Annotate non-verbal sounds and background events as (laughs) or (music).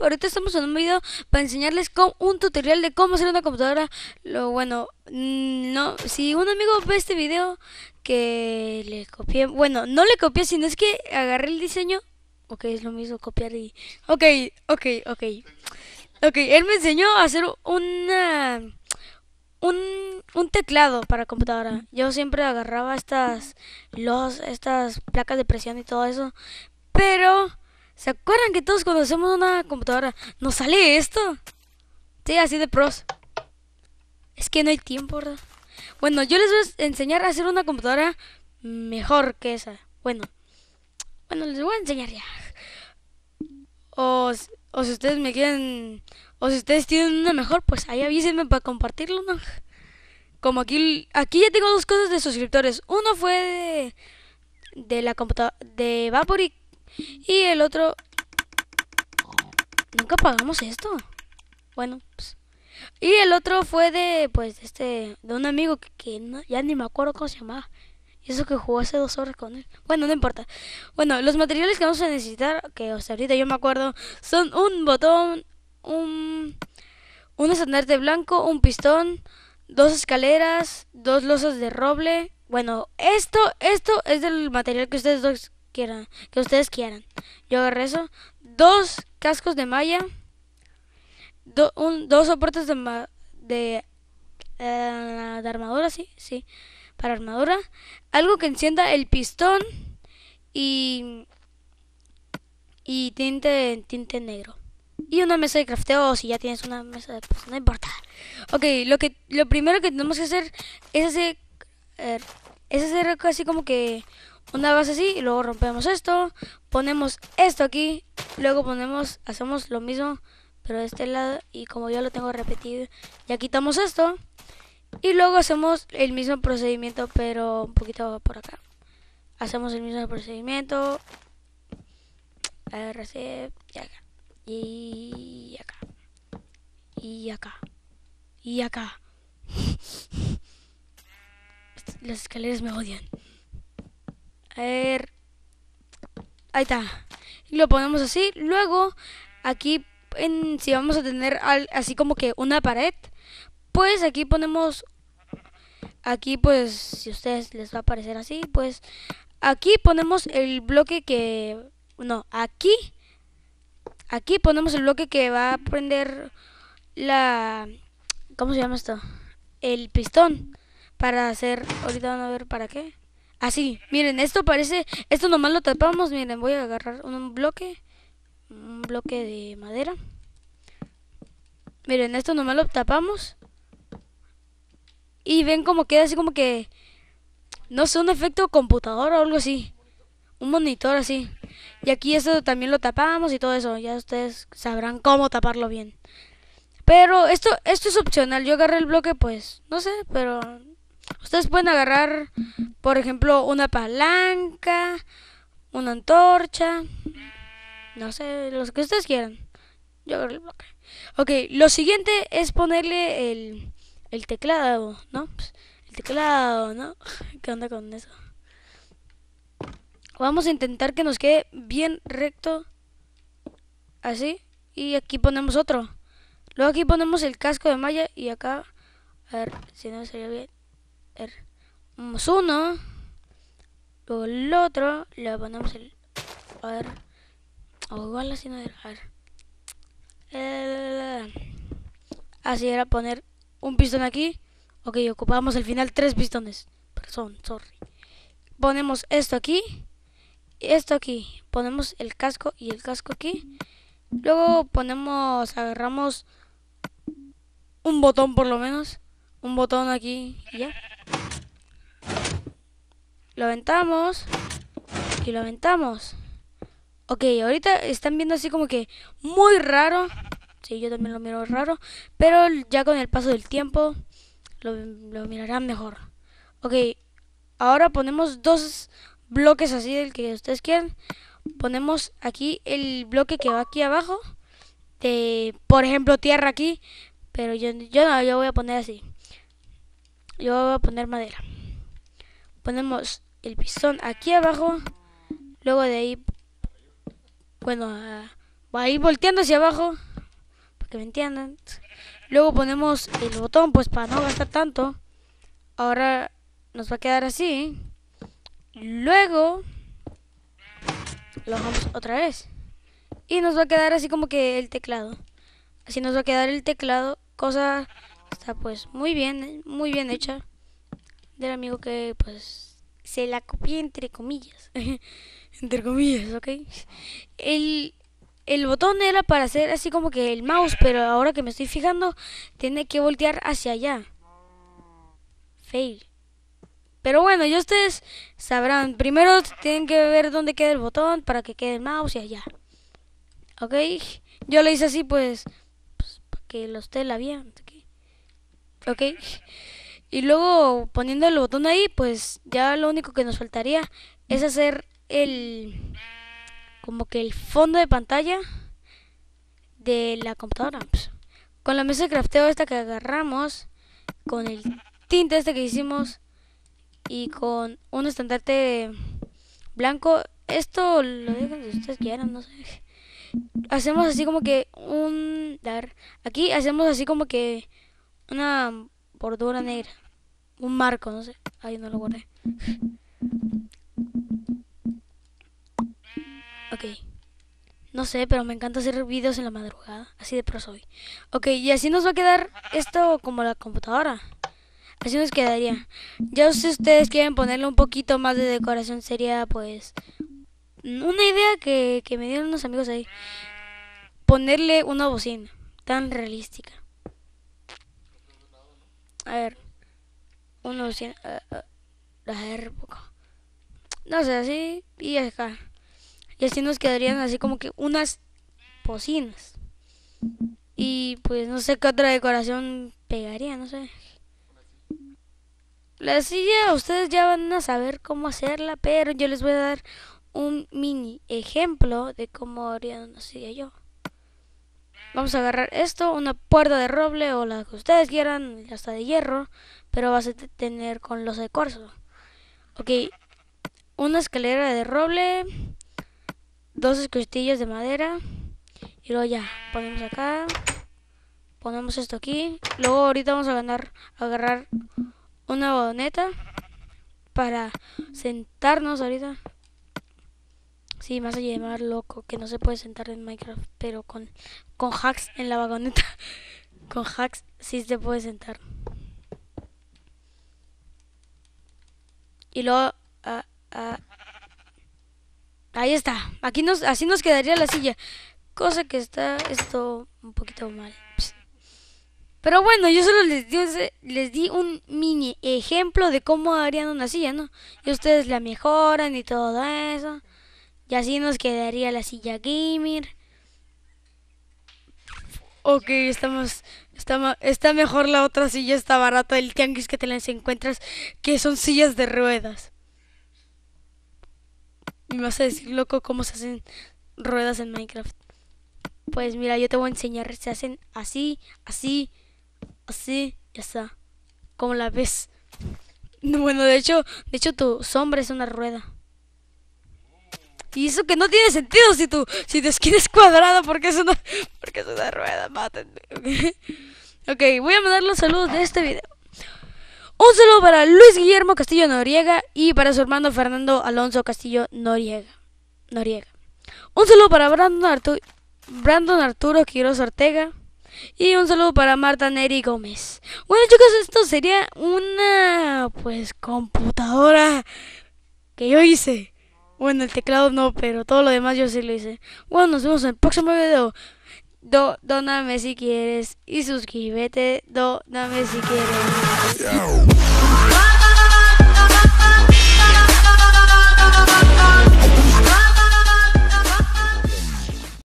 Ahorita estamos en un video para enseñarles con un tutorial de cómo hacer una computadora. Lo bueno, mm, no, si un amigo ve este video que le copié, bueno, no le copié, sino es que agarré el diseño. Ok, es lo mismo copiar y... Ok, ok, ok. Ok, él me enseñó a hacer una... Un, un, teclado para computadora. Yo siempre agarraba estas los estas placas de presión y todo eso, pero ¿Se acuerdan que todos cuando hacemos una computadora nos sale esto? Sí, así de pros. Es que no hay tiempo, ¿verdad? Bueno, yo les voy a enseñar a hacer una computadora mejor que esa. Bueno, bueno, les voy a enseñar ya. O, o si ustedes me quieren, o si ustedes tienen una mejor, pues ahí avísenme para compartirlo, ¿no? Como aquí, aquí ya tengo dos cosas de suscriptores. Uno fue de, de la computadora, de Vaporic y el otro... Nunca pagamos esto. Bueno, pues, Y el otro fue de, pues, de este, de un amigo que, ya ni me acuerdo cómo se llamaba. Y eso que jugó hace dos horas con él. Bueno, no importa. Bueno, los materiales que vamos a necesitar, que ahorita yo me acuerdo, son un botón, un, un estandarte blanco, un pistón, dos escaleras, dos losas de roble. Bueno, esto, esto es del material que ustedes dos quieran, que ustedes quieran. Yo agarré eso, dos cascos de malla, dos soportes de, de, eh, de armadura, sí, sí, para armadura, algo que encienda el pistón y y tinte tinte negro. Y una mesa de crafteo, o si ya tienes una mesa de pues no importa. Ok, lo que lo primero que tenemos que hacer es hacer eh, es hacer así como que una base así y luego rompemos esto, ponemos esto aquí, luego ponemos, hacemos lo mismo, pero de este lado y como ya lo tengo repetido, ya quitamos esto y luego hacemos el mismo procedimiento pero un poquito por acá. Hacemos el mismo procedimiento, y acá, y acá, y acá, y acá. (laughs) Las escaleras me odian. A ver. Ahí está. Lo ponemos así. Luego, aquí, en, si vamos a tener así como que una pared, pues aquí ponemos... Aquí, pues, si a ustedes les va a aparecer así, pues... Aquí ponemos el bloque que... No, aquí... Aquí ponemos el bloque que va a prender la... ¿Cómo se llama esto? El pistón. Para hacer... Ahorita van a ver para qué. Así, miren, esto parece, esto nomás lo tapamos, miren, voy a agarrar un bloque, un bloque de madera. Miren, esto nomás lo tapamos. Y ven como queda así como que, no sé, un efecto computador o algo así. Un monitor así. Y aquí esto también lo tapamos y todo eso. Ya ustedes sabrán cómo taparlo bien. Pero esto, esto es opcional. Yo agarré el bloque, pues, no sé, pero Ustedes pueden agarrar, por ejemplo, una palanca, una antorcha, no sé, los que ustedes quieran. Yo agarré el bloque. Ok, lo siguiente es ponerle el, teclado, ¿no? El teclado, ¿no? Pues, (laughs) ¿Qué onda con eso? Vamos a intentar que nos quede bien recto. Así. Y aquí ponemos otro. Luego aquí ponemos el casco de malla y acá... A ver si no sería bien ponemos uno, luego el otro, le ponemos el... A ver, o igual así no era, a ver. Eh, así era poner un pistón aquí. Ok, ocupamos al final tres pistones. Perdón, sorry. Ponemos esto aquí. Esto aquí. Ponemos el casco y el casco aquí. Luego ponemos, agarramos un botón por lo menos. Un botón aquí y ya. Lo aventamos. Y lo aventamos. Ok, ahorita están viendo así como que muy raro. Sí, yo también lo miro raro. Pero ya con el paso del tiempo lo, mirarán mejor. Ok, ahora ponemos dos bloques así del que ustedes quieran. Ponemos aquí el bloque que va aquí abajo. De, por ejemplo, tierra aquí. Pero yo, yo no, yo voy a poner así. Yo voy a poner madera. Ponemos el pistón aquí abajo. Luego de ahí, bueno, ah, va a ir volteando hacia abajo, para que me entiendan. Luego ponemos el botón, pues para no gastar tanto. Ahora nos va a quedar así. Luego lo vamos otra vez. Y nos va a quedar así como que el teclado. Así nos va a quedar el teclado. Cosa está pues muy bien, muy bien hecha. Del amigo que pues se la copié entre comillas. (laughs) entre comillas, ¿ok? El, botón era para hacer así como que el mouse, pero ahora que me estoy fijando, tiene que voltear hacia allá. Fail. Pero bueno, ya ustedes sabrán. Primero tienen que ver dónde queda el botón para que quede el mouse y allá. ¿Ok? Yo lo hice así pues, pues para que los ustedes la vean. ¿Ok? Y luego poniendo el botón ahí, pues ya lo único que nos faltaría es hacer el como que el fondo de pantalla de la computadora. Pues. con la mesa de crafteo esta que agarramos, con el tinte este que hicimos y con un estandarte blanco, esto lo dejan si ustedes quieran, no sé. Hacemos así como que un dar aquí hacemos así como que una bordura negra. Un marco, no sé. Ahí no lo guardé. ok. No sé, pero me encanta hacer videos en la madrugada. Así de pro soy. Ok, y así nos va a quedar esto como la computadora. Así nos quedaría. Ya si ustedes quieren ponerle un poquito más de decoración sería pues... Una idea que, que me dieron unos amigos ahí. Ponerle una bocina tan realística. A ver. unos, poco. No sé, así y acá. Y así nos quedarían así como que unas pocinas, Y pues no sé qué otra decoración pegaría, no sé. La silla, ustedes ya van a saber cómo hacerla, pero yo les voy a dar un mini ejemplo de cómo haría una silla yo. Vamos a agarrar esto, una puerta de roble o la que ustedes quieran, está de hierro, pero vas a tener con los de corzo. Ok, una escalera de roble, dos escostillas de madera, y luego ya, ponemos acá, ponemos esto aquí, luego ahorita vamos a, ganar, agarrar una vagoneta para sentarnos ahorita. Sí, vas a llamar loco, que no se puede sentar en Minecraft, pero con, con hacks en la vagoneta, (laughs) con hacks sí se puede sentar. Y luego... Ah, ah, ahí está. Aquí nos, así nos quedaría la silla. Cosa que está esto un poquito mal. Pues. Pero bueno, yo solo les di, les di un mini ejemplo de cómo harían una silla, ¿no? Y ustedes la mejoran y todo eso. Y así nos quedaría la silla gamer. Ok, estamos, está, está mejor la otra silla, está barata el tianguis que te las encuentras, que son sillas de ruedas. Me vas a decir, loco, cómo se hacen ruedas en Minecraft. Pues mira, yo te voy a enseñar, se hacen así, así, así, ya está. Como la ves. Bueno, de hecho, de hecho tu sombra es una rueda. Y eso que no tiene sentido si tú si te skin cuadrada porque es una, rueda, (laughs) ok, voy a mandar los saludos de este video. Un saludo para Luis Guillermo Castillo Noriega y para su hermano Fernando Alonso Castillo Noriega. Noriega. Un saludo para Brandon, Artu Brandon Arturo Quiroz Ortega. Y un saludo para Marta Neri Gómez. Bueno, chicos, esto sería una pues computadora que yo hice. Bueno, el teclado no, pero todo lo demás yo sí lo hice. Bueno, nos vemos en el próximo video. Do, doname si quieres y suscríbete. Doname si quieres.